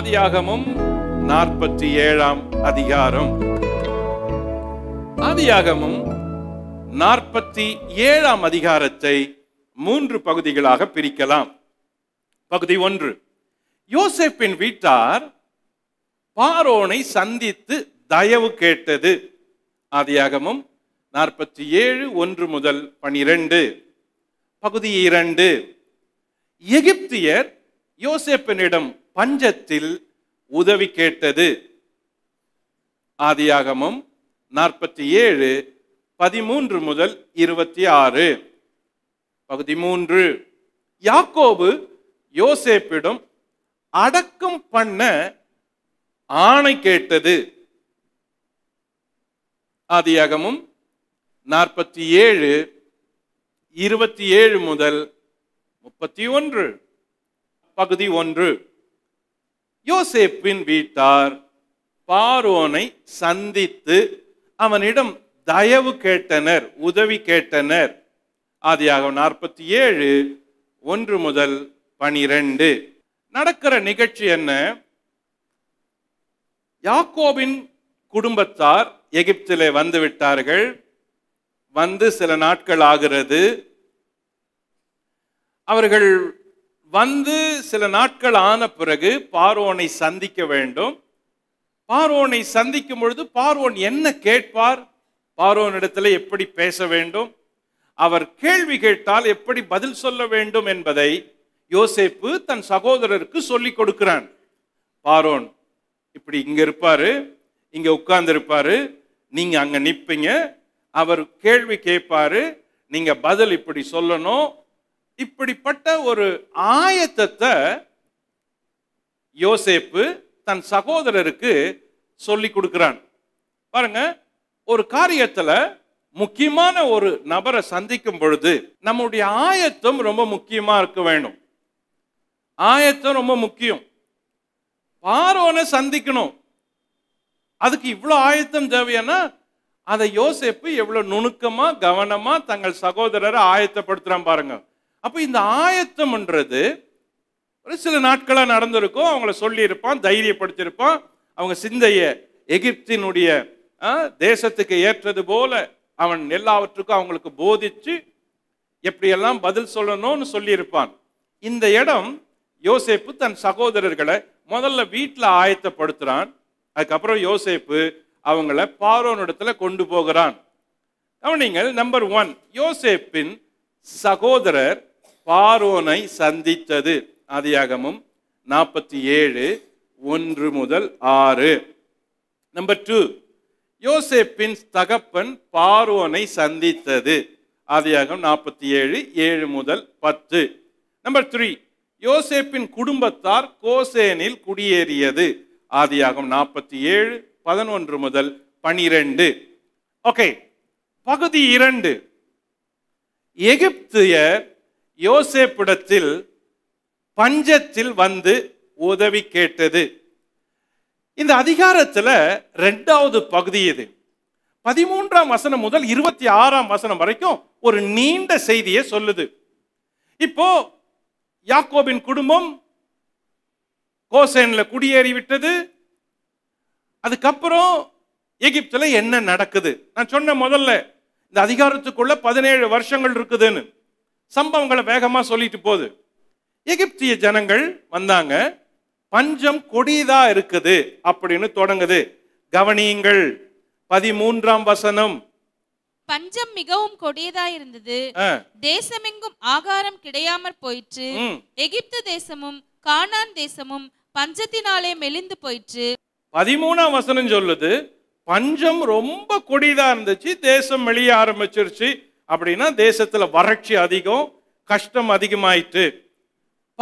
ஆதியாகமும் நாற்பத்தி ஏழாம் அதிகாரம் ஆதியாகமும் நாற்பத்தி ஏழாம் அதிகாரத்தை மூன்று பகுதிகளாக பிரிக்கலாம் பகுதி ஒன்று யோசேப்பின் வீட்டார் பாரோனை சந்தித்து தயவு கேட்டது ஆதியாகமும் நாற்பத்தி ஏழு ஒன்று முதல் பனிரெண்டு பகுதி இரண்டு எகிப்தியர் யோசேப்பனிடம் பஞ்சத்தில் உதவி கேட்டது ஆதியாகமும் நாற்பத்தி ஏழு பதிமூன்று முதல் இருபத்தி ஆறு பகுதி மூன்று யாக்கோபு யோசேப்பிடம் அடக்கம் பண்ண ஆணை கேட்டது ஆதியாகமும் நாற்பத்தி ஏழு இருபத்தி ஏழு முதல் முப்பத்தி ஒன்று பகுதி ஒன்று யோசேப்பின் வீட்டார் பாரோனை சந்தித்து அவனிடம் தயவு கேட்டனர் உதவி கேட்டனர் ஆதியாக நாற்பத்தி ஏழு ஒன்று முதல் பனிரெண்டு நடக்கிற நிகழ்ச்சி என்ன யாக்கோபின் குடும்பத்தார் எகிப்திலே வந்து விட்டார்கள் வந்து சில நாட்கள் ஆகிறது அவர்கள் வந்து சில நாட்கள் ஆன பிறகு பார்வோனை சந்திக்க வேண்டும் பார்வோனை சந்திக்கும் பொழுது பார்வோன் என்ன கேட்பார் பார்வோனிடத்தில் எப்படி பேச வேண்டும் அவர் கேள்வி கேட்டால் எப்படி பதில் சொல்ல வேண்டும் என்பதை யோசேப்பு தன் சகோதரருக்கு சொல்லிக் கொடுக்கிறான் பாரோன் இப்படி இங்க இருப்பாரு இங்க உட்கார்ந்து இருப்பாரு நீங்க அங்க நிற்பீங்க அவர் கேள்வி கேட்பாரு நீங்க பதில் இப்படி சொல்லணும் இப்படிப்பட்ட ஒரு ஆயத்தத்தை யோசேப்பு தன் சகோதரருக்கு சொல்லி கொடுக்கிறான் பாருங்க ஒரு காரியத்துல முக்கியமான ஒரு நபரை சந்திக்கும் பொழுது நம்முடைய ஆயத்தம் ரொம்ப முக்கியமா இருக்க வேணும் ஆயத்தம் ரொம்ப முக்கியம் பார்வனை சந்திக்கணும் அதுக்கு இவ்வளோ ஆயத்தம் தேவையானா அதை யோசிப்பு எவ்வளோ நுணுக்கமாக கவனமாக தங்கள் சகோதரரை ஆயத்தப்படுத்துகிறான் பாருங்கள் அப்போ இந்த ஆயத்தம்ன்றது ஒரு சில நாட்களாக நடந்திருக்கும் அவங்கள சொல்லியிருப்பான் தைரியப்படுத்தியிருப்பான் அவங்க சிந்தைய எகிப்தினுடைய தேசத்துக்கு ஏற்றது போல அவன் எல்லாவற்றுக்கும் அவங்களுக்கு போதிச்சு எப்படியெல்லாம் பதில் சொல்லணும்னு சொல்லியிருப்பான் இந்த இடம் யோசேப்பு தன் சகோதரர்களை முதல்ல வீட்டில் ஆயத்தப்படுத்துகிறான் அதுக்கப்புறம் யோசேப்பு அவங்கள பார்வோனிடத்துல கொண்டு போகிறான் கவனிங்கள் நம்பர் ஒன் யோசேப்பின் சகோதரர் பாரோனை சந்தித்தது ஆதியாகமும் நாற்பத்தி ஏழு ஒன்று முதல் ஆறு நம்பர் டூ யோசேப்பின் தகப்பன் பார்வோனை சந்தித்தது ஆதியாகம் நாற்பத்தி ஏழு ஏழு முதல் பத்து நம்பர் த்ரீ யோசேப்பின் குடும்பத்தார் கோசேனில் குடியேறியது ஆதியாகம் நாற்பத்தி ஏழு பதினொன்று முதல் பனிரெண்டு ஓகே பகுதி இரண்டு எகிப்திய யோசேப்பிடத்தில் பஞ்சத்தில் வந்து உதவி கேட்டது இந்த அதிகாரத்தில் ரெண்டாவது பகுதி இது பதிமூன்றாம் வசனம் முதல் இருபத்தி ஆறாம் வசனம் வரைக்கும் ஒரு நீண்ட செய்தியை சொல்லுது இப்போ யாக்கோபின் குடும்பம் கோசேன்ல குடியேறி விட்டது அதுக்கப்புறம் எகிப்தில் என்ன நடக்குது நான் சொன்ன முதல்ல இந்த அதிகாரத்துக்குள்ள பதினேழு வருஷங்கள் இருக்குதுன்னு சம்பவங்களை வேகமாக சொல்லிட்டு போகுது எகிப்திய ஜனங்கள் வந்தாங்க பஞ்சம் கொடிதா இருக்குது அப்படின்னு தொடங்குது கவனியுங்கள் பதிமூன்றாம் வசனம் பஞ்சம் மிகவும் கொடியதா இருந்தது தேசமெங்கும் ஆகாரம் கிடையாமற் போயிற்று எகிப்து தேசமும் கானான் தேசமும் பஞ்சத்தினாலே மெலிந்து போயிற்று பதிமூணாம் வசனம் சொல்லுது பஞ்சம் ரொம்ப கொடிதா இருந்துச்சு தேசம் மெளிய ஆரம்பிச்சிருச்சு அப்படின்னா தேசத்தில் வறட்சி அதிகம் கஷ்டம் அதிகமாயிட்டு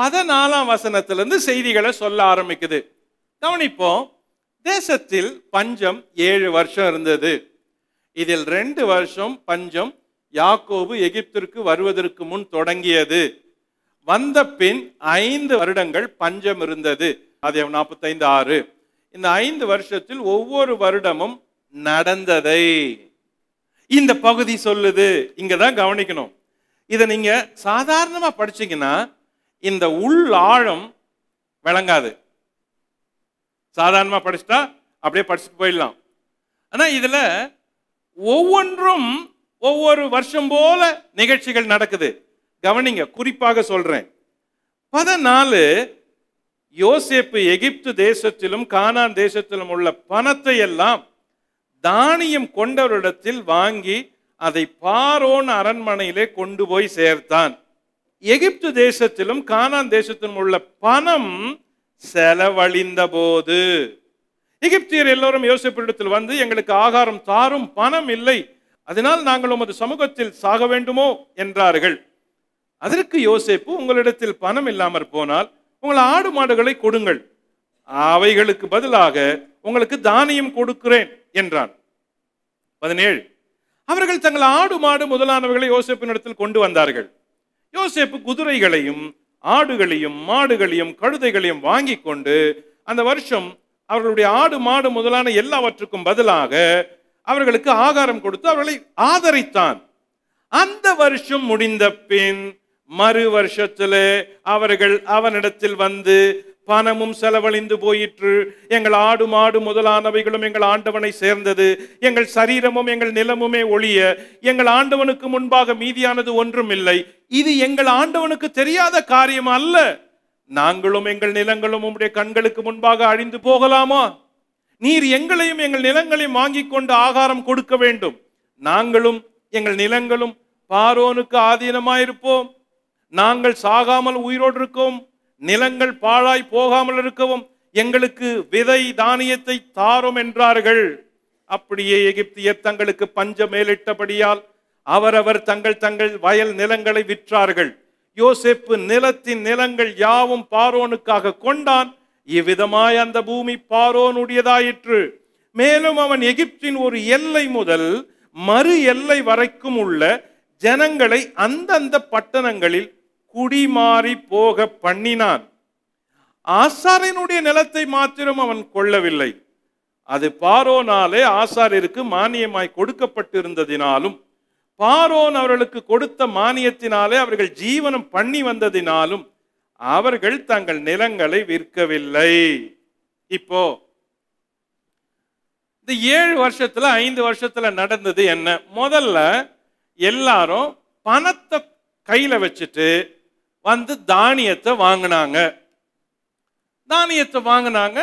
பதினாலாம் வசனத்திலிருந்து செய்திகளை சொல்ல ஆரம்பிக்குது கவனிப்போம் தேசத்தில் பஞ்சம் ஏழு வருஷம் இருந்தது இதில் ரெண்டு வருஷம் பஞ்சம் யாக்கோபு எகிப்திற்கு வருவதற்கு முன் தொடங்கியது வந்த பின் ஐந்து வருடங்கள் பஞ்சம் இருந்தது அது நாற்பத்தைந்து ஆறு இந்த ஐந்து வருஷத்தில் ஒவ்வொரு வருடமும் நடந்ததை இந்த பகுதி சொல்லுது இங்கே தான் கவனிக்கணும் இதை நீங்கள் சாதாரணமாக படிச்சிங்கன்னா இந்த உள் ஆழம் விளங்காது சாதாரணமாக படிச்சுட்டா அப்படியே படிச்சுட்டு போயிடலாம் ஆனால் இதில் ஒவ்வொன்றும் ஒவ்வொரு வருஷம் போல நிகழ்ச்சிகள் நடக்குது கவனிங்க குறிப்பாக சொல்கிறேன் பதினாலு யோசேப்பு எகிப்து தேசத்திலும் கானான் தேசத்திலும் உள்ள பணத்தை எல்லாம் தானியம் கொண்டவரிடத்தில் வாங்கி அதை பாரோன் அரண்மனையிலே கொண்டு போய் சேர்த்தான் எகிப்து தேசத்திலும் கானான் தேசத்திலும் உள்ள பணம் செலவழிந்த போது எகிப்தியர் எல்லோரும் யோசிப்பிடத்தில் வந்து எங்களுக்கு ஆகாரம் தாரும் பணம் இல்லை அதனால் நாங்கள் உமது சமூகத்தில் சாக வேண்டுமோ என்றார்கள் அதற்கு யோசிப்பு உங்களிடத்தில் பணம் இல்லாமற் போனால் உங்கள் ஆடு மாடுகளை கொடுங்கள் அவைகளுக்கு பதிலாக உங்களுக்கு தானியம் கொடுக்கிறேன் என்றான் பதினேழு அவர்கள் தங்கள் ஆடு மாடு முதலானவர்களை இடத்தில் கொண்டு வந்தார்கள் யோசேப்பு குதிரைகளையும் ஆடுகளையும் மாடுகளையும் கழுதைகளையும் வாங்கி கொண்டு அந்த வருஷம் அவர்களுடைய ஆடு மாடு முதலான எல்லாவற்றுக்கும் பதிலாக அவர்களுக்கு ஆகாரம் கொடுத்து அவர்களை ஆதரித்தான் அந்த வருஷம் முடிந்த பின் மறு வருஷத்தில் அவர்கள் அவனிடத்தில் வந்து பணமும் செலவழிந்து போயிற்று எங்கள் ஆடு மாடு முதலானவைகளும் எங்கள் ஆண்டவனை சேர்ந்தது எங்கள் சரீரமும் எங்கள் நிலமுமே ஒழிய எங்கள் ஆண்டவனுக்கு முன்பாக மீதியானது ஒன்றும் இல்லை இது எங்கள் ஆண்டவனுக்கு தெரியாத காரியம் அல்ல நாங்களும் எங்கள் நிலங்களும் உம்முடைய கண்களுக்கு முன்பாக அழிந்து போகலாமா நீர் எங்களையும் எங்கள் நிலங்களையும் வாங்கி கொண்டு ஆகாரம் கொடுக்க வேண்டும் நாங்களும் எங்கள் நிலங்களும் பாரோனுக்கு ஆதீனமாயிருப்போம் நாங்கள் சாகாமல் உயிரோடு இருக்கோம் நிலங்கள் பாழாய் போகாமல் இருக்கவும் எங்களுக்கு விதை தானியத்தை தாரும் என்றார்கள் அப்படியே எகிப்தியர் தங்களுக்கு பஞ்ச மேலிட்டபடியால் அவரவர் தங்கள் தங்கள் வயல் நிலங்களை விற்றார்கள் யோசேப்பு நிலத்தின் நிலங்கள் யாவும் பாரோனுக்காக கொண்டான் இவ்விதமாய் அந்த பூமி பாரோனுடையதாயிற்று மேலும் அவன் எகிப்தின் ஒரு எல்லை முதல் மறு எல்லை வரைக்கும் உள்ள ஜனங்களை அந்தந்த பட்டணங்களில் குடிமாறி போக பண்ணினான் ஆசாரியனுடைய நிலத்தை மாத்திரம் அவன் கொள்ளவில்லை அது பாரோனாலே ஆசாரியருக்கு மானியமாய் கொடுக்கப்பட்டிருந்ததினாலும் பாரோன் அவர்களுக்கு கொடுத்த மானியத்தினாலே அவர்கள் ஜீவனம் பண்ணி வந்ததினாலும் அவர்கள் தங்கள் நிலங்களை விற்கவில்லை இப்போ இந்த ஏழு வருஷத்துல ஐந்து வருஷத்துல நடந்தது என்ன முதல்ல எல்லாரும் பணத்தை கையில வச்சுட்டு வந்து தானியத்தை வாங்கினாங்க தானியத்தை வாங்கினாங்க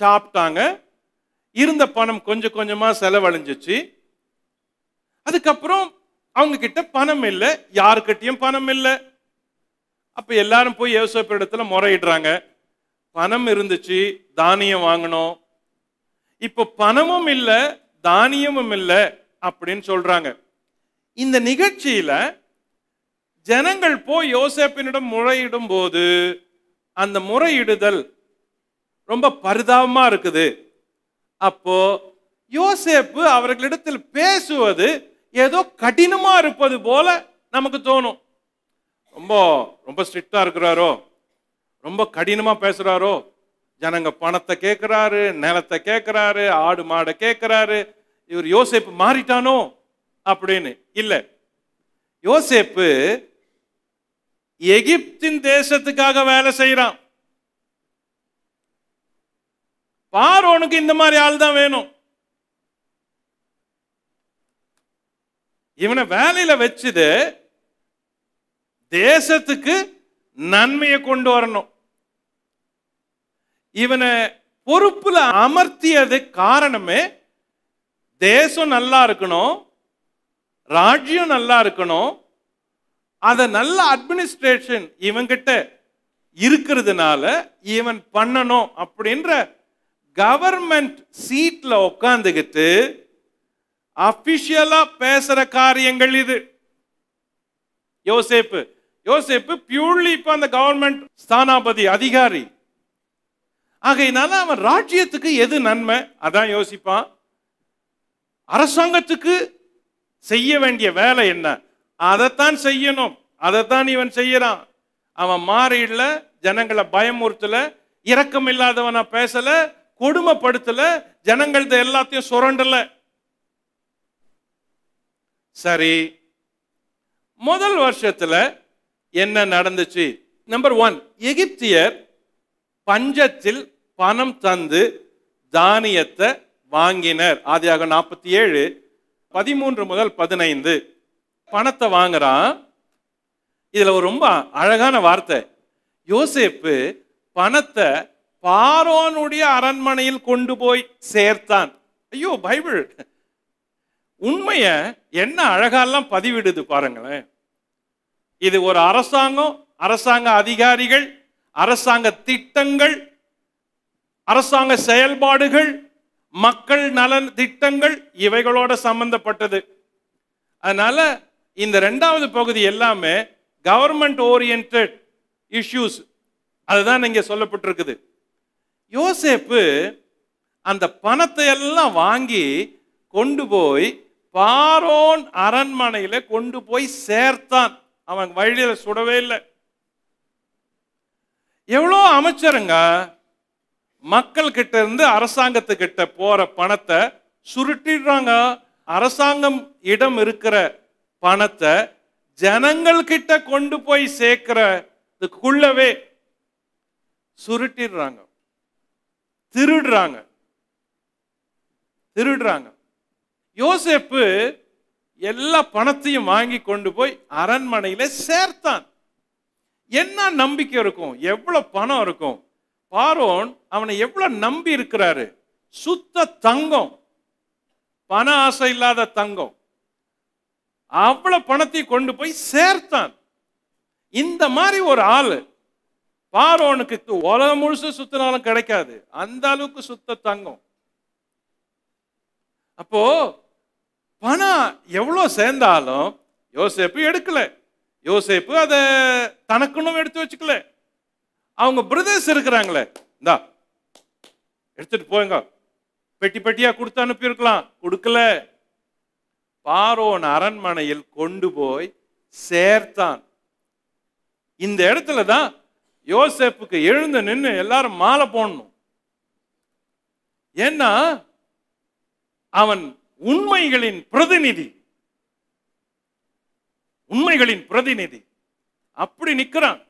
சாப்பிட்டாங்க இருந்த பணம் கொஞ்சம் கொஞ்சமாக செலவழிஞ்சிச்சு அதுக்கப்புறம் அவங்க கிட்ட பணம் இல்லை யாருக்கிட்டையும் பணம் இல்லை அப்போ எல்லாரும் போய் விவசாய இடத்துல முறையிடுறாங்க பணம் இருந்துச்சு தானியம் வாங்கணும் இப்போ பணமும் இல்லை தானியமும் இல்லை அப்படின்னு சொல்றாங்க இந்த நிகழ்ச்சியில ஜனங்கள் போய் யோசேப்பினிடம் முறையிடும் போது அந்த முறையிடுதல் ரொம்ப பரிதாபமா இருக்குது அப்போ யோசேப்பு அவர்களிடத்தில் பேசுவது ஏதோ கடினமா இருப்பது போல நமக்கு தோணும் ரொம்ப ரொம்ப ஸ்ட்ரிக்டா இருக்கிறாரோ ரொம்ப கடினமா பேசுறாரோ ஜனங்க பணத்தை கேட்கிறாரு நிலத்தை கேட்கிறாரு ஆடு மாடை கேட்கிறாரு இவர் யோசேப்பு மாறிட்டானோ அப்படின்னு இல்லை யோசேப்பு எகிப்தின் தேசத்துக்காக வேலை பார் உனக்கு இந்த மாதிரி ஆள் தான் வேணும் இவனை வேலையில வச்சுது தேசத்துக்கு நன்மையை கொண்டு வரணும் இவனை பொறுப்புல அமர்த்தியது காரணமே தேசம் நல்லா இருக்கணும் ராஜ்யம் நல்லா இருக்கணும் அதை நல்ல அட்மினிஸ்ட்ரேஷன் இவங்கிட்ட இருக்கிறதுனால இவன் பண்ணணும் அப்படின்ற கவர்மெண்ட் சீட்ல உட்காந்துக்கிட்டு அபிஷியலா பேசுற காரியங்கள் இது யோசேப்பு யோசேப்பு பியூர்லி இப்ப அந்த கவர்மெண்ட் ஸ்தானாபதி அதிகாரி ஆகையினால அவன் ராஜ்யத்துக்கு எது நன்மை அதான் யோசிப்பான் அரசாங்கத்துக்கு செய்ய வேண்டிய வேலை என்ன அதைத்தான் செய்யணும் அதைத்தான் இவன் செய்யறான் அவன் மாறிடல ஜனங்களை பயமுறுத்தல இரக்கம் இல்லாதவனா பேசல கொடுமைப்படுத்தல ஜனங்கள்த எல்லாத்தையும் சுரண்டல சரி முதல் வருஷத்துல என்ன நடந்துச்சு நம்பர் ஒன் எகிப்தியர் பஞ்சத்தில் பணம் தந்து தானியத்தை வாங்கினர் ஆதியாக நாற்பத்தி ஏழு பதிமூன்று முதல் பதினைந்து பணத்தை வாங்குறான் இதில் ஒரு ரொம்ப அழகான வார்த்தை யோசேப்பு பணத்தை பாரோனுடைய அரண்மனையில் கொண்டு போய் சேர்த்தான் ஐயோ பைபிள் உண்மையை என்ன அழகாலாம் பதிவிடுது பாருங்களேன் இது ஒரு அரசாங்கம் அரசாங்க அதிகாரிகள் அரசாங்க திட்டங்கள் அரசாங்க செயல்பாடுகள் மக்கள் நலன் திட்டங்கள் இவைகளோட சம்பந்தப்பட்டது அதனால இந்த ரெண்டாவது பகுதி எல்லாமே கவர்மெண்ட் ஓரியன்ட் இஷ்யூஸ் அதுதான் இங்கே சொல்லப்பட்டிருக்குது யோசேப்பு அந்த பணத்தை எல்லாம் வாங்கி கொண்டு போய் பாரோன் அரண்மனையில் கொண்டு போய் சேர்த்தான் அவன் வழியில் சுடவே இல்லை எவ்வளோ அமைச்சருங்க மக்கள் கிட்ட இருந்து அரசாங்கத்துக்கிட்ட போற பணத்தை சுருட்டிடுறாங்க அரசாங்கம் இடம் இருக்கிற பணத்தை ஜனங்கள் கிட்ட கொண்டு போய் சேர்க்கிறதுக்குள்ளவே சுருட்டிடுறாங்க திருடுறாங்க திருடுறாங்க யோசேப்பு எல்லா பணத்தையும் வாங்கி கொண்டு போய் அரண்மனையில சேர்த்தான் என்ன நம்பிக்கை இருக்கும் எவ்வளவு பணம் இருக்கும் பாரோன் அவனை எவ்வளவு நம்பி இருக்கிறாரு சுத்த தங்கம் பண ஆசை இல்லாத தங்கம் அவ்வளோ பணத்தை கொண்டு போய் சேர்த்தான் இந்த மாதிரி ஒரு ஆள் பாரோனுக்கு உலகம் முழுசு சுத்தினாலும் கிடைக்காது அந்த அளவுக்கு சுத்த தங்கம் அப்போ பணம் எவ்வளோ சேர்ந்தாலும் யோசேப்பு எடுக்கல யோசேப்பு அதை தனக்குன்னு எடுத்து வச்சுக்கல அவங்க பிரதர்ஸ் இருக்கிறாங்களே இந்தா எடுத்துட்டு போயங்க பெட்டி பெட்டியா கொடுத்து அனுப்பியிருக்கலாம் கொடுக்கல பாரோன் அரண்மனையில் கொண்டு போய் சேர்த்தான் இந்த இடத்துல தான் யோசேப்புக்கு எழுந்து நின்று எல்லாரும் மாலை போடணும் ஏன்னா அவன் உண்மைகளின் பிரதிநிதி உண்மைகளின் பிரதிநிதி அப்படி நிற்கிறான்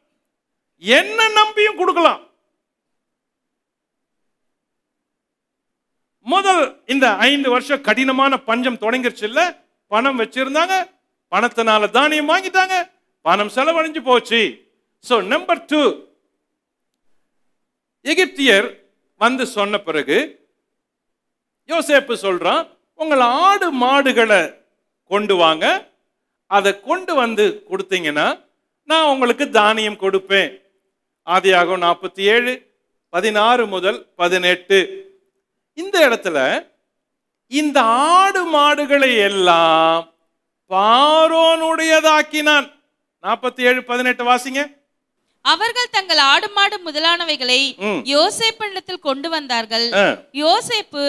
என்ன நம்பியும் கொடுக்கலாம் முதல் இந்த ஐந்து வருஷம் கடினமான பஞ்சம் தொடங்கிருச்சு இல்லை பணம் வச்சிருந்தாங்க பணத்தினால தானியம் வாங்கிட்டாங்க பணம் செலவழிஞ்சு போச்சு ஸோ நம்பர் டூ எகிப்தியர் வந்து சொன்ன பிறகு யோசேப்பு சொல்றான் உங்கள் ஆடு மாடுகளை கொண்டு வாங்க அதை கொண்டு வந்து கொடுத்தீங்கன்னா நான் உங்களுக்கு தானியம் கொடுப்பேன் ஆதியாகும் நாற்பத்தி ஏழு பதினாறு முதல் பதினெட்டு இந்த இடத்துல இந்த ஆடு மாடுகளை எல்லாம் பாரோனுடையதாக்கினான் நாற்பத்தி ஏழு பதினெட்டு வாசிங்க அவர்கள் தங்கள் ஆடு மாடு முதலானவைகளை யோசேப்பிடத்தில் கொண்டு வந்தார்கள் யோசேப்பு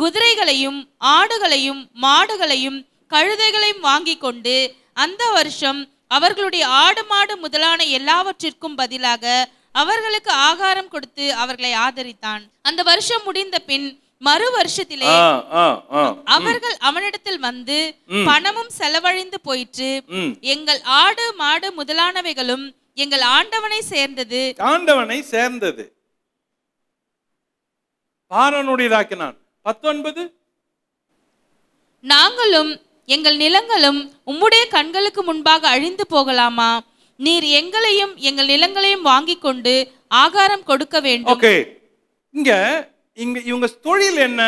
குதிரைகளையும் ஆடுகளையும் மாடுகளையும் கழுதைகளையும் வாங்கி கொண்டு அந்த வருஷம் அவர்களுடைய ஆடு மாடு முதலான எல்லாவற்றிற்கும் பதிலாக அவர்களுக்கு ஆகாரம் கொடுத்து அவர்களை ஆதரித்தான் அந்த வருஷம் முடிந்த பின் மறு வருஷத்திலே அவர்கள் அவனிடத்தில் வந்து பணமும் செலவழிந்து போயிற்று எங்கள் ஆடு மாடு முதலானவைகளும் எங்கள் ஆண்டவனை சேர்ந்தது ஆண்டவனை சேர்ந்தது பத்தொன்பது நாங்களும் எங்கள் நிலங்களும் உம்முடைய கண்களுக்கு முன்பாக அழிந்து போகலாமா நீர் எங்களையும் எங்கள் நிலங்களையும் வாங்கி கொண்டு ஆகாரம் கொடுக்க வேண்டும் இங்க இங்க இவங்க தொழில் என்ன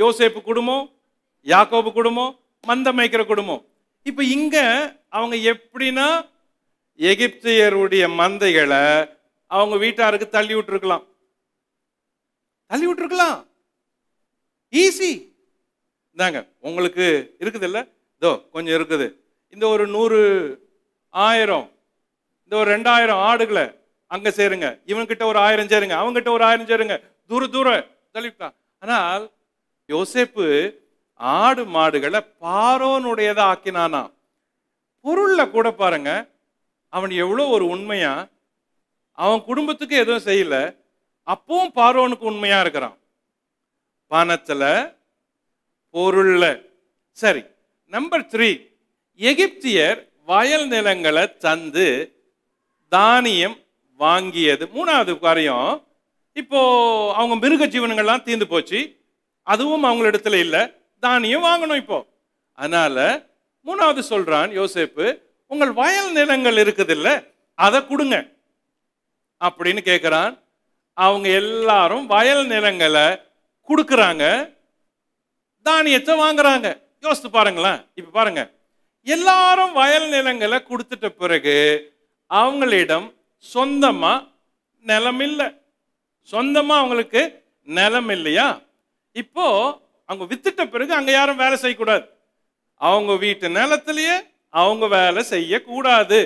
யோசேப்பு குடும்பம் யாக்கோபு குடும்பம் மந்தமைக்கிற குடும்பம் இப்போ இங்க அவங்க எப்படின்னா எகிப்தியருடைய மந்தைகளை அவங்க வீட்டாருக்கு தள்ளி விட்டுருக்கலாம் தள்ளி விட்டுருக்கலாம் ஈஸி இந்தாங்க உங்களுக்கு இருக்குது இல்லை இதோ கொஞ்சம் இருக்குது இந்த ஒரு நூறு ஆயிரம் இந்த ஒரு ரெண்டாயிரம் ஆடுகளை அங்கே சேருங்க இவன்கிட்ட ஒரு ஆயிரம் சேருங்க கிட்ட ஒரு ஆயிரம் சேருங்க தூர தூர தள்ளிவிட்டான் ஆனால் யோசேப்பு ஆடு மாடுகளை பாரோனுடையதா ஆக்கினானா பொருள்ல கூட பாருங்க அவன் எவ்வளோ ஒரு உண்மையா அவன் குடும்பத்துக்கு எதுவும் செய்யல அப்பவும் பார்வனுக்கு உண்மையா இருக்கிறான் பணத்துல பொருள்ல சரி நம்பர் த்ரீ எகிப்தியர் வயல் நிலங்களை தந்து தானியம் வாங்கியது மூணாவது காரியம் இப்போ அவங்க மிருக ஜீவனங்கள்லாம் தீர்ந்து போச்சு அதுவும் அவங்களிடத்துல இல்லை தானியம் வாங்கணும் இப்போ அதனால மூணாவது சொல்றான் யோசேப்பு உங்கள் வயல் நிலங்கள் இருக்குது இல்லை அதை கொடுங்க அப்படின்னு கேட்குறான் அவங்க எல்லாரும் வயல் நிலங்களை கொடுக்குறாங்க தானியத்தை வாங்குறாங்க யோசித்து பாருங்களேன் இப்போ பாருங்க எல்லாரும் வயல் நிலங்களை கொடுத்துட்ட பிறகு அவங்களிடம் சொந்தமாக நிலம் இல்லை சொந்தமாக அவங்களுக்கு நிலம் இல்லையா இப்போ அவங்க வித்துட்ட பிறகு அங்கே யாரும் வேலை செய்யக்கூடாது அவங்க வீட்டு நிலத்திலேயே அவங்க வேலை செய்யக்கூடாது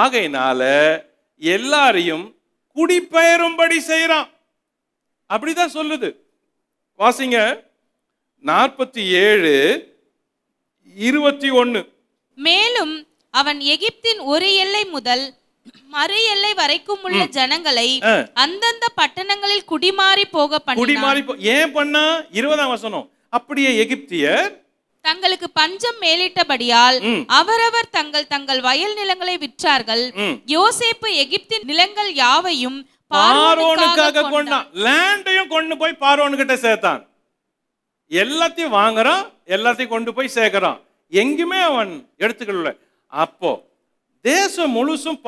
ஆகையினால எல்லாரையும் குடிபெயரும்படி செய்கிறான் அப்படிதான் சொல்லுது வாசிங்க நாற்பத்தி ஏழு இருபத்தி ஒன்று மேலும் அவன் எகிப்தின் ஒரு எல்லை முதல் மறு எல்லை வரைக்கும் உள்ள ஜனங்களை அந்தந்த பட்டணங்களில் குடிமாறி போக குடிமாறி ஏன் பண்ணா இருபதாம் வசனம் அப்படியே எகிப்தியர் தங்களுக்கு பஞ்சம் மேலிட்டபடியால் அவரவர் தங்கள் தங்கள் வயல் நிலங்களை விற்றார்கள் யோசேப்பு எகிப்தின் நிலங்கள் யாவையும் பார்வோனுக்காக கொண்டான் லேண்டையும் கொண்டு போய் கிட்ட சேர்த்தான் எல்லாத்தையும் வாங்குறான் எல்லாத்தையும் கொண்டு போய் சேர்க்கிறான் எங்குமே அவன் எடுத்துக்கல அப்போ தேசம் முழுசும்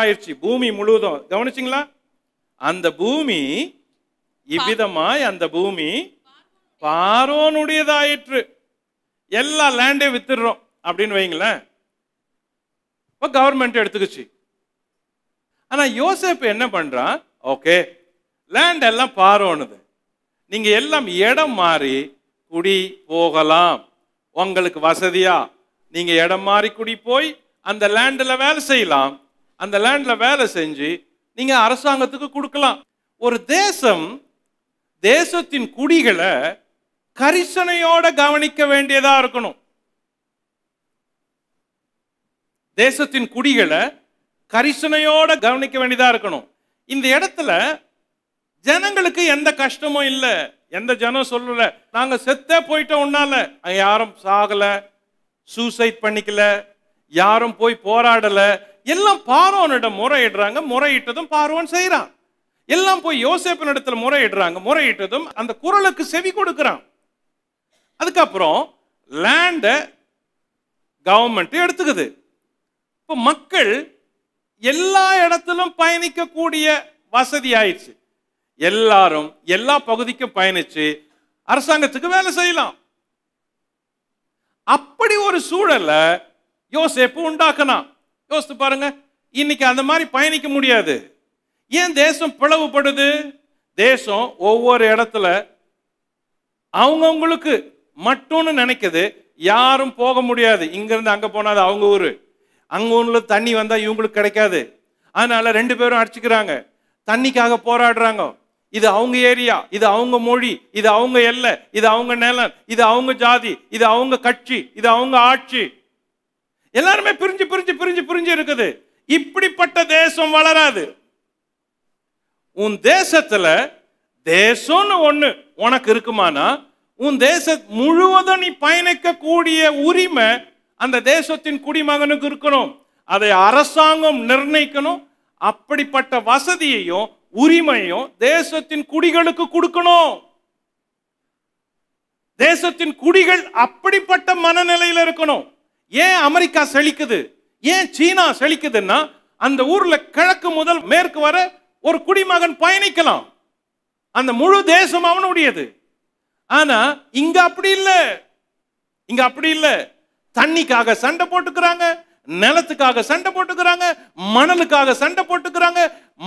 ஆயிடுச்சு பூமி முழுவதும் கவனிச்சிங்களா அந்த பூமி இவ்விதமாய் அந்த பூமி பார்வோனுடையதாயிற்று எல்லா லேண்டையும் வித்துடுறோம் அப்படின்னு வைங்களேன் இப்போ கவர்மெண்ட் எடுத்துக்கிச்சு ஆனால் யோசேப்பு என்ன பண்ணுறான் ஓகே லேண்ட் எல்லாம் பார்வோனுது நீங்கள் எல்லாம் இடம் மாறி குடி போகலாம் உங்களுக்கு வசதியாக நீங்கள் இடம் மாறி குடி போய் அந்த லேண்டில் வேலை செய்யலாம் அந்த லேண்டில் வேலை செஞ்சு நீங்கள் அரசாங்கத்துக்கு கொடுக்கலாம் ஒரு தேசம் தேசத்தின் குடிகளை கரிசனையோட கவனிக்க வேண்டியதா இருக்கணும் தேசத்தின் குடிகளை கரிசனையோட கவனிக்க வேண்டியதா இருக்கணும் இந்த இடத்துல ஜனங்களுக்கு எந்த கஷ்டமும் இல்லை எந்த ஜனம் சொல்லலை நாங்கள் செத்தே போயிட்டோம் உன்னால யாரும் சாகலை சூசைட் பண்ணிக்கல யாரும் போய் போராடல எல்லாம் பார்வோனிடம் முறையிடுறாங்க முறையிட்டதும் பார்வோன் செய்யறான் எல்லாம் போய் யோசேப்பின் இடத்துல முறையிடுறாங்க முறையிட்டதும் அந்த குரலுக்கு செவி கொடுக்குறான் அதுக்கப்புறம் லேண்டை கவர்மெண்ட் எடுத்துக்குது இப்போ மக்கள் எல்லா இடத்திலும் பயணிக்கக்கூடிய வசதி ஆயிடுச்சு எல்லாரும் எல்லா பகுதிக்கும் பயணிச்சு அரசாங்கத்துக்கு வேலை செய்யலாம் அப்படி ஒரு சூழலை யோசேப்பு உண்டாக்கணும் யோசித்து பாருங்க இன்னைக்கு அந்த மாதிரி பயணிக்க முடியாது ஏன் தேசம் பிளவுபடுது தேசம் ஒவ்வொரு இடத்துல அவங்கவுங்களுக்கு மட்டும்னு நினைக்குது யாரும் போக முடியாது இங்கேருந்து அங்கே போனால் அது அவங்க ஊர் அங்கே ஊரில் தண்ணி வந்தால் இவங்களுக்கு கிடைக்காது அதனால் ரெண்டு பேரும் அடிச்சுக்கிறாங்க தண்ணிக்காக போராடுறாங்க இது அவங்க ஏரியா இது அவங்க மொழி இது அவங்க எல்லை இது அவங்க நிலம் இது அவங்க ஜாதி இது அவங்க கட்சி இது அவங்க ஆட்சி எல்லாருமே பிரிஞ்சு பிரிஞ்சு பிரிஞ்சு பிரிஞ்சு இருக்குது இப்படிப்பட்ட தேசம் வளராது உன் தேசத்துல தேசம்னு ஒண்ணு உனக்கு இருக்குமானா உன் தேச முழுவதும் நீ பயணிக்கக்கூடிய உரிமை அந்த தேசத்தின் குடிமகனுக்கு இருக்கணும் அதை அரசாங்கம் நிர்ணயிக்கணும் அப்படிப்பட்ட வசதியையும் உரிமையும் தேசத்தின் குடிகளுக்கு கொடுக்கணும் தேசத்தின் குடிகள் அப்படிப்பட்ட மனநிலையில் இருக்கணும் ஏன் அமெரிக்கா செழிக்குது ஏன் சீனா செழிக்குதுன்னா அந்த ஊர்ல கிழக்கு முதல் மேற்கு வர ஒரு குடிமகன் பயணிக்கலாம் அந்த முழு தேசம் அவனுடையது ஆனா இங்க அப்படி இல்லை இங்க அப்படி இல்லை தண்ணிக்காக சண்டை போட்டுக்கிறாங்க நிலத்துக்காக சண்டை போட்டுக்கிறாங்க மணலுக்காக சண்டை போட்டுக்கிறாங்க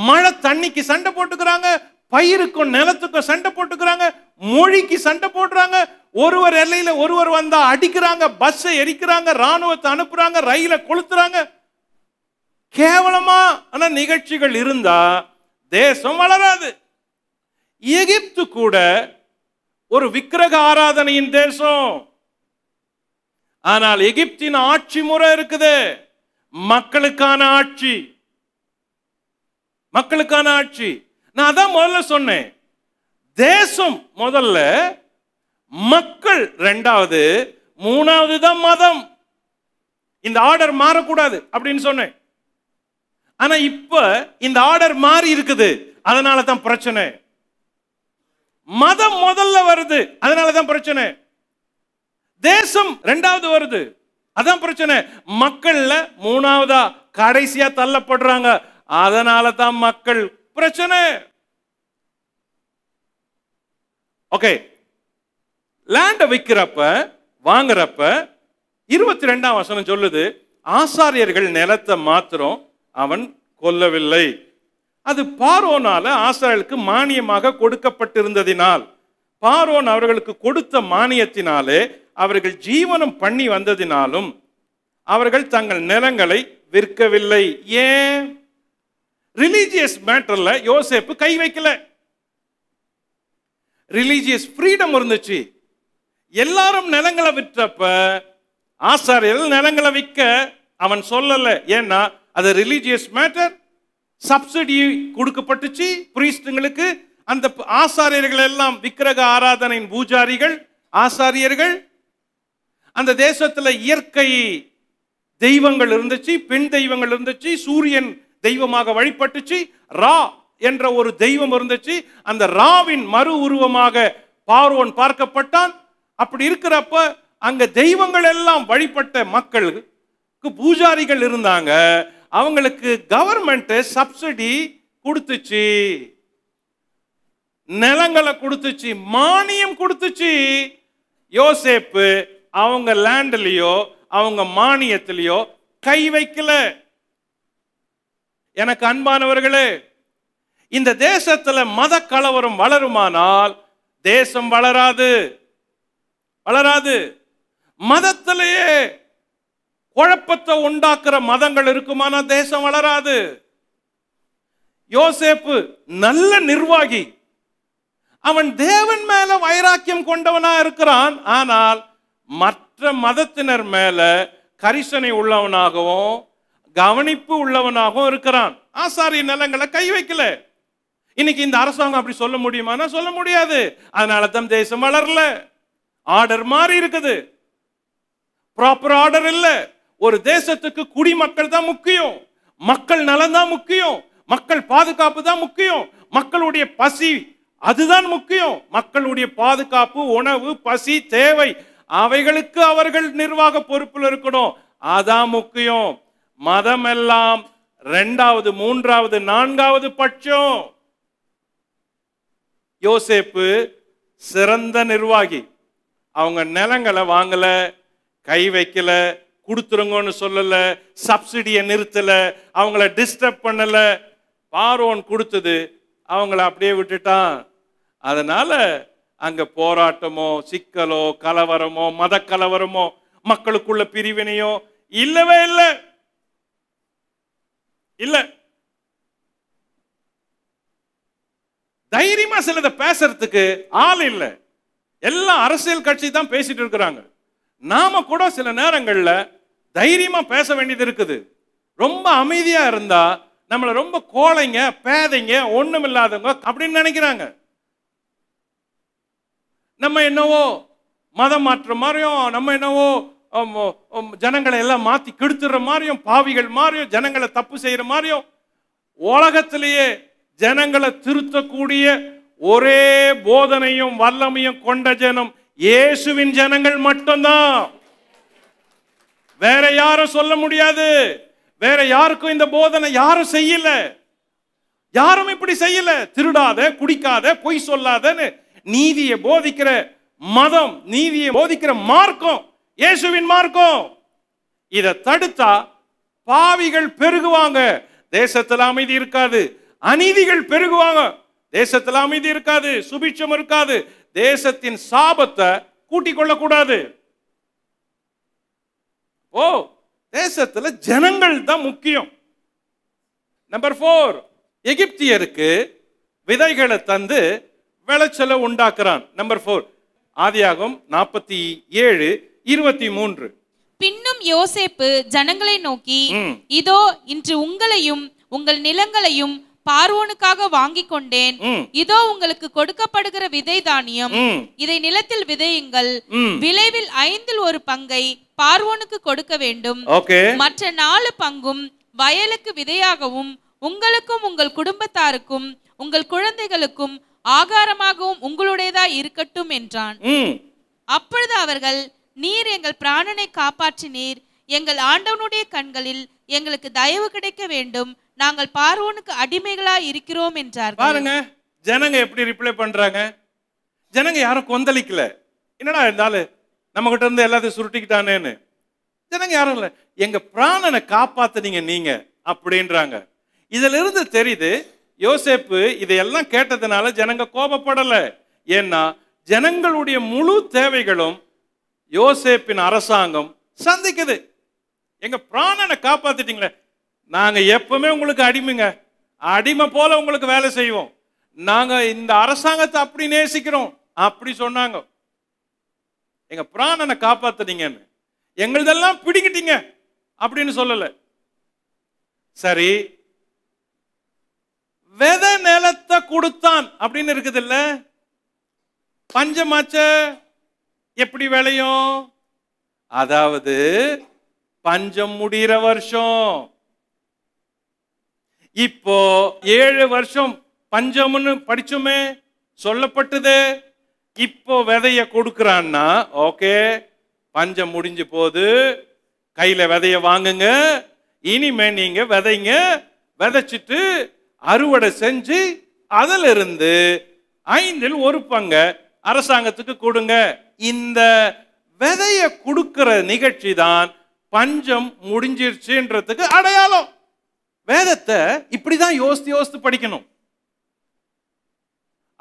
மழை தண்ணிக்கு சண்டை போட்டுக்கிறாங்க பயிருக்கும் நிலத்துக்கும் சண்டை போட்டுக்கிறாங்க மொழிக்கு சண்டை போடுறாங்க ஒருவர் எல்லையில் ஒருவர் வந்தா அடிக்கிறாங்க பஸ்ஸை எரிக்கிறாங்க ராணுவத்தை அனுப்புறாங்க ரயில கொளுத்துறாங்க ஆனால் நிகழ்ச்சிகள் இருந்தா தேசம் வளராது எகிப்து கூட ஒரு விக்கிரக ஆராதனையின் தேசம் ஆனால் எகிப்தின் ஆட்சி முறை இருக்குது மக்களுக்கான ஆட்சி மக்களுக்கான ஆட்சி நான் அதான் முதல்ல சொன்னேன் தேசம் முதல்ல மக்கள் ரெண்டாவது மூணாவது தான் மதம் இந்த ஆர்டர் மாறக்கூடாது அப்படின்னு சொன்னேன் ஆனா இப்ப இந்த ஆர்டர் மாறி இருக்குது அதனால தான் பிரச்சனை மதம் முதல்ல வருது அதனால தான் பிரச்சனை தேசம் ரெண்டாவது வருது அதான் பிரச்சனை மக்கள்ல மூணாவதா கடைசியா தள்ளப்படுறாங்க அதனால தான் மக்கள் பிரச்சனை ஓகே லேண்டை விற்கிறப்ப வாங்குறப்ப இருபத்தி ரெண்டாம் வசனம் சொல்லுது ஆசாரியர்கள் நிலத்தை மாத்திரம் அவன் கொல்லவில்லை அது பாரோனால ஆசாரியர்களுக்கு மானியமாக கொடுக்கப்பட்டிருந்ததினால் பாரோன் அவர்களுக்கு கொடுத்த மானியத்தினாலே அவர்கள் ஜீவனம் பண்ணி வந்ததினாலும் அவர்கள் தங்கள் நிலங்களை விற்கவில்லை ஏன் ரிலீஜியஸ் மேட்டரில் யோசேப்பு கை வைக்கல ரிலீஜியஸ் ஃப்ரீடம் இருந்துச்சு எல்லாரும் நிலங்களை விற்றப்ப ஆசாரியர்கள் நிலங்களை விற்க அவன் சொல்லலை ஏன்னா அது ரிலீஜியஸ் மேட்டர் சப்சிடி கொடுக்கப்பட்டுச்சு பிரீஸ்டுங்களுக்கு அந்த ஆசாரியர்கள் எல்லாம் விக்கிரக ஆராதனையின் பூஜாரிகள் ஆசாரியர்கள் அந்த தேசத்தில் இயற்கை தெய்வங்கள் இருந்துச்சு பெண் தெய்வங்கள் இருந்துச்சு சூரியன் தெய்வமாக வழிபட்டுச்சு ரா என்ற ஒரு தெய்வம் இருந்துச்சு அந்த ராவின் மறு உருவமாக பார்வோன் பார்க்கப்பட்டான் அப்படி இருக்கிறப்ப அங்க தெய்வங்கள் எல்லாம் வழிபட்ட மக்களுக்கு பூஜாரிகள் இருந்தாங்க அவங்களுக்கு கவர்மெண்ட் சப்சிடி கொடுத்துச்சு நிலங்களை கொடுத்துச்சு மானியம் கொடுத்துச்சு யோசேப்பு அவங்க லேண்ட்லயோ அவங்க மானியத்திலையோ கை வைக்கல எனக்கு அன்பானவர்களே இந்த தேசத்துல மத கலவரம் வளருமானால் தேசம் வளராது வளராது மதத்திலேயே குழப்பத்தை உண்டாக்குற மதங்கள் இருக்குமானா தேசம் வளராது யோசேப்பு நல்ல நிர்வாகி அவன் தேவன் மேல வைராக்கியம் கொண்டவனா இருக்கிறான் ஆனால் மற்ற மதத்தினர் மேல கரிசனை உள்ளவனாகவும் கவனிப்பு உள்ளவனாகவும் இருக்கிறான் ஆசாரி நிலங்களை கை வைக்கல இன்னைக்கு இந்த அரசாங்கம் அப்படி சொல்ல முடியுமானா சொல்ல முடியாது அதனால தான் தேசம் வளரல ஆர்டர் மாறி இருக்குது ப்ராப்பர் ஆர்டர் இல்ல ஒரு தேசத்துக்கு குடிமக்கள் தான் முக்கியம் மக்கள் நலன் தான் முக்கியம் மக்கள் பாதுகாப்பு தான் முக்கியம் மக்களுடைய பசி அதுதான் முக்கியம் மக்களுடைய பாதுகாப்பு உணவு பசி தேவை அவைகளுக்கு அவர்கள் நிர்வாக பொறுப்பில் இருக்கணும் அதான் முக்கியம் மதம் எல்லாம் ரெண்டாவது மூன்றாவது நான்காவது பட்சம் யோசேப்பு சிறந்த நிர்வாகி அவங்க நிலங்களை வாங்கலை கை வைக்கலை கொடுத்துருங்கன்னு சொல்லலை சப்சிடியை நிறுத்தலை அவங்கள டிஸ்டர்ப் பண்ணலை பார்வோன் கொடுத்தது அவங்கள அப்படியே விட்டுட்டான் அதனால் அங்கே போராட்டமோ சிக்கலோ கலவரமோ மத கலவரமோ மக்களுக்குள்ள பிரிவினையோ இல்லவே இல்லை இல்லை தைரியமா சிலதை பேசுறதுக்கு ஆள் இல்லை எல்லாம் அரசியல் கட்சி தான் பேசிட்டு இருக்கிறாங்க நாம கூட சில நேரங்களில் தைரியமா பேச வேண்டியது இருக்குது ரொம்ப அமைதியா இருந்தா நம்மளை ரொம்ப கோழைங்க பேதைங்க ஒண்ணும் இல்லாதவங்க அப்படின்னு நினைக்கிறாங்க நம்ம என்னவோ மதம் மாற்ற மாதிரியும் நம்ம என்னவோ ஜனங்களை எல்லாம் மாத்தி கெடுத்துற மாதிரியும் பாவிகள் மாதிரியும் ஜனங்களை தப்பு செய்யற மாதிரியும் உலகத்திலேயே ஜனங்களை திருத்தக்கூடிய ஒரே போதனையும் வல்லமையும் கொண்ட ஜனம் இயேசுவின் ஜனங்கள் மட்டும்தான் வேற யாரும் சொல்ல முடியாது வேற யாருக்கும் இந்த போதனை யாரும் செய்யல யாரும் இப்படி செய்யல திருடாத குடிக்காத பொய் சொல்லாதன்னு நீதியை போதிக்கிற மதம் நீதியை போதிக்கிற மார்க்கம் இயேசுவின் மார்க்கம் இதை தடுத்தா பாவிகள் பெருகுவாங்க தேசத்தில் அமைதி இருக்காது அநீதிகள் பெருகுவாங்க தேசத்தில் அமைதி இருக்காது சுபிட்சம் இருக்காது தேசத்தின் சாபத்தை கூட்டிக் கொள்ளக்கூடாது ஓ தேசத்துல ஜனங்கள் தான் முக்கியம் நம்பர் போர் எகிப்தியருக்கு விதைகளை தந்து விளைச்சலை உண்டாக்குறான் நம்பர் போர் ஆதியாகும் நாற்பத்தி ஏழு இருபத்தி மூன்று பின்னும் யோசேப்பு ஜனங்களை நோக்கி இதோ இன்று உங்களையும் உங்கள் நிலங்களையும் பார்வோனுக்காக வாங்கி கொண்டேன் இதோ உங்களுக்கு கொடுக்கப்படுகிற விதை தானியம் இதை நிலத்தில் விதையுங்கள் விளைவில் ஐந்தில் ஒரு பங்கை பார்வோனுக்கு கொடுக்க வேண்டும் மற்ற நாலு பங்கும் வயலுக்கு விதையாகவும் உங்களுக்கும் உங்கள் குடும்பத்தாருக்கும் உங்கள் குழந்தைகளுக்கும் ஆகாரமாகவும் உங்களுடையதா இருக்கட்டும் என்றான் அப்பொழுது அவர்கள் நீர் எங்கள் பிராணனை காப்பாற்றினீர் எங்கள் ஆண்டவனுடைய கண்களில் எங்களுக்கு தயவு கிடைக்க வேண்டும் நாங்கள் பார்வோனுக்கு அடிமைகளா இருக்கிறோம் என்றார் பாருங்க ஜனங்க எப்படி ரிப்ளை பண்றாங்க ஜனங்க யாரும் கொந்தளிக்கல என்னடா இருந்தாலும் நம்ம கிட்ட இருந்து எல்லாத்தையும் சுருட்டிக்கிட்டானேன்னு ஜனங்க யாரும் இல்லை எங்க பிராணனை காப்பாத்துனீங்க நீங்க அப்படின்றாங்க இதுல இருந்து தெரியுது யோசேப்பு இதையெல்லாம் கேட்டதுனால ஜனங்க கோபப்படல ஏன்னா ஜனங்களுடைய முழு தேவைகளும் யோசேப்பின் அரசாங்கம் சந்திக்குது எங்க பிராணனை காப்பாத்திட்டீங்களே நாங்கள் எப்பவுமே உங்களுக்கு அடிமைங்க அடிமை போல உங்களுக்கு வேலை செய்வோம் நாங்கள் இந்த அரசாங்கத்தை அப்படி நேசிக்கிறோம் அப்படி சொன்னாங்க எங்கள் பிராணனை காப்பாத்துனீங்கன்னு எங்களதெல்லாம் பிடிக்கிட்டீங்க அப்படின்னு சொல்லலை சரி வெத நிலத்தை கொடுத்தான் அப்படின்னு இருக்குது இல்ல பஞ்சமாச்ச எப்படி விளையும் அதாவது பஞ்சம் முடிகிற வருஷம் இப்போ ஏழு வருஷம் பஞ்சம்னு படிச்சோமே சொல்லப்பட்டது இப்போ விதைய கொடுக்குறான்னா ஓகே பஞ்சம் முடிஞ்சு போது கையில் விதைய வாங்குங்க இனிமே நீங்க விதைங்க விதைச்சிட்டு அறுவடை செஞ்சு இருந்து ஐந்தில் ஒரு பங்க அரசாங்கத்துக்கு கொடுங்க இந்த விதைய கொடுக்கிற நிகழ்ச்சி தான் பஞ்சம் முடிஞ்சிருச்சுன்றதுக்கு அடையாளம் வேதத்தை இப்படிதான் யோசித்து யோசித்து படிக்கணும்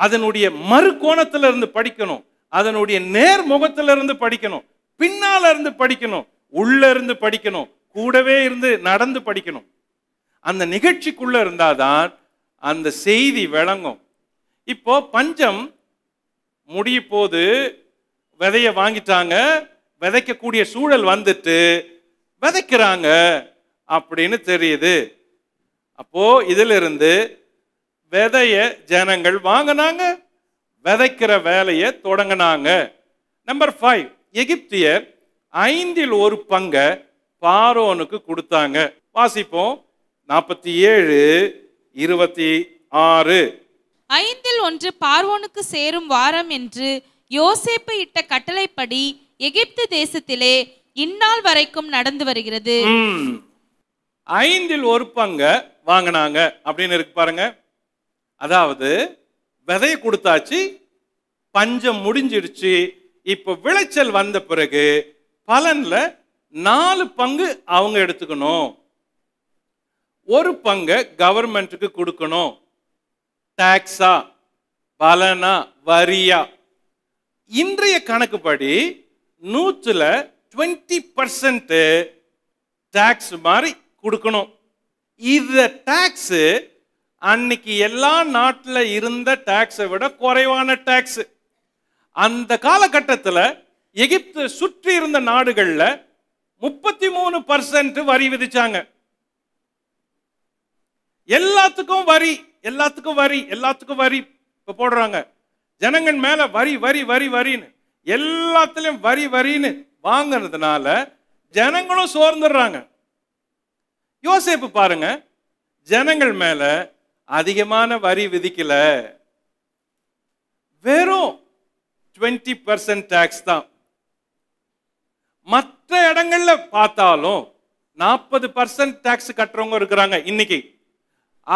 அதனுடைய மறு கோணத்துல இருந்து படிக்கணும் அதனுடைய நேர் முகத்துல இருந்து படிக்கணும் பின்னால இருந்து படிக்கணும் உள்ள இருந்து படிக்கணும் கூடவே இருந்து நடந்து படிக்கணும் அந்த நிகழ்ச்சிக்குள்ள இருந்தாதான் அந்த செய்தி விளங்கும் இப்போ பஞ்சம் முடிய போது விதைய வாங்கிட்டாங்க விதைக்கக்கூடிய சூழல் வந்துட்டு விதைக்கிறாங்க அப்படின்னு தெரியுது அப்போ இதிலிருந்து விதைய ஜனங்கள் வாங்கினாங்க விதைக்கிற வேலையை தொடங்கினாங்க நம்பர் ஃபைவ் எகிப்தியர் ஐந்தில் ஒரு பங்கை பாரோனுக்கு கொடுத்தாங்க வாசிப்போம் நாற்பத்தி ஏழு இருபத்தி ஆறு ஐந்தில் ஒன்று பார்வோனுக்கு சேரும் வாரம் என்று யோசேப்பு இட்ட கட்டளைப்படி எகிப்து தேசத்திலே இந்நாள் வரைக்கும் நடந்து வருகிறது ஐந்தில் ஒரு பங்க வாங்கினாங்க அப்படின்னு இருக்கு பாருங்க அதாவது விதையை கொடுத்தாச்சு பஞ்சம் முடிஞ்சிடுச்சு இப்போ விளைச்சல் வந்த பிறகு பலனில் நாலு பங்கு அவங்க எடுத்துக்கணும் ஒரு பங்கை கவர்மெண்ட்டுக்கு கொடுக்கணும் டாக்ஸா பலனா வரியா இன்றைய கணக்குப்படி நூற்றுல டுவெண்ட்டி பர்சன்ட் டேக்ஸ் மாதிரி கொடுக்கணும் இந்த டேக்ஸு அன்னைக்கு எல்லா நாட்டில் இருந்த டேக்ஸை விட குறைவான டேக்ஸ் அந்த காலகட்டத்தில் எகிப்து சுற்றி இருந்த நாடுகளில் முப்பத்தி மூணு பர்சன்ட் வரி விதிச்சாங்க எல்லாத்துக்கும் வரி எல்லாத்துக்கும் வரி எல்லாத்துக்கும் வரி இப்போ போடுறாங்க ஜனங்கள் மேலே வரி வரி வரி வரின்னு எல்லாத்துலேயும் வரி வரின்னு வாங்கினதுனால ஜனங்களும் சோர்ந்துடுறாங்க யோசேப்பு பாருங்க ஜனங்கள் மேல அதிகமான வரி விதிக்கல வெறும் டுவெண்ட்டி பர்சன்ட் டேக்ஸ் தான் மற்ற இடங்கள்ல பார்த்தாலும் நாற்பது பர்சன்ட் டேக்ஸ் கட்டுறவங்க இருக்கிறாங்க இன்னைக்கு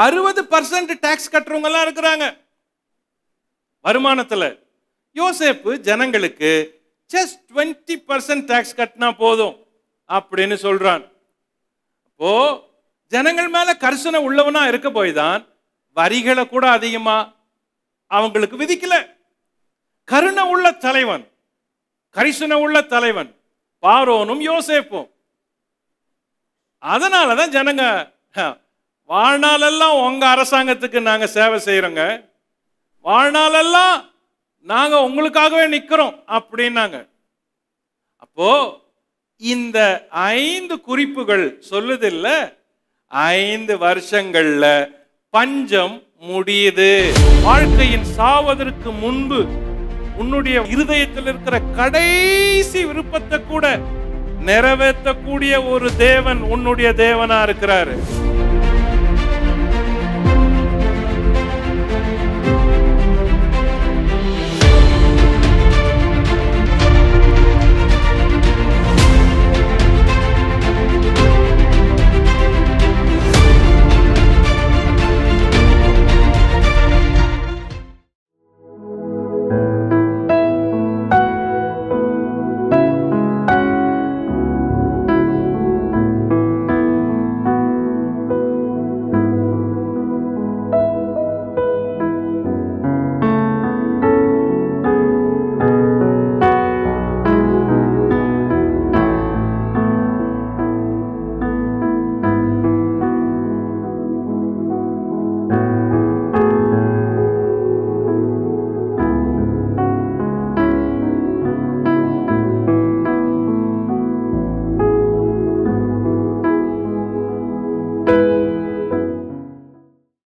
அறுபது பர்சன்ட் டேக்ஸ் கட்டுறவங்க எல்லாம் இருக்கிறாங்க வருமானத்துல யோசேப்பு ஜனங்களுக்கு ஜஸ்ட் டுவெண்ட்டி பர்சன்ட் டேக்ஸ் கட்டினா போதும் அப்படின்னு சொல்றான் ஓ ஜனங்கள் மேல கரிசனை உள்ளவனா இருக்க போய் தான் வரிகளை கூட அதிகமா அவங்களுக்கு விதிக்கல கருணை உள்ள தலைவன் கரிசனை உள்ள தலைவன் பாரோனும் யோசேப்பும் அதனாலதான் தான் ஜனங்க வாழ்நாளெல்லாம் உங்கள் அரசாங்கத்துக்கு நாங்கள் சேவை செய்கிறோங்க வாழ்நாளெல்லாம் நாங்கள் உங்களுக்காகவே நிற்கிறோம் அப்படின்னாங்க அப்போ இந்த ஐந்து குறிப்புகள் சொல்லுதில்ல ஐந்து வருஷங்கள்ல பஞ்சம் முடியுது வாழ்க்கையின் சாவதற்கு முன்பு உன்னுடைய இருதயத்தில் இருக்கிற கடைசி விருப்பத்தை கூட நிறைவேற்றக்கூடிய ஒரு தேவன் உன்னுடைய தேவனா இருக்கிறாரு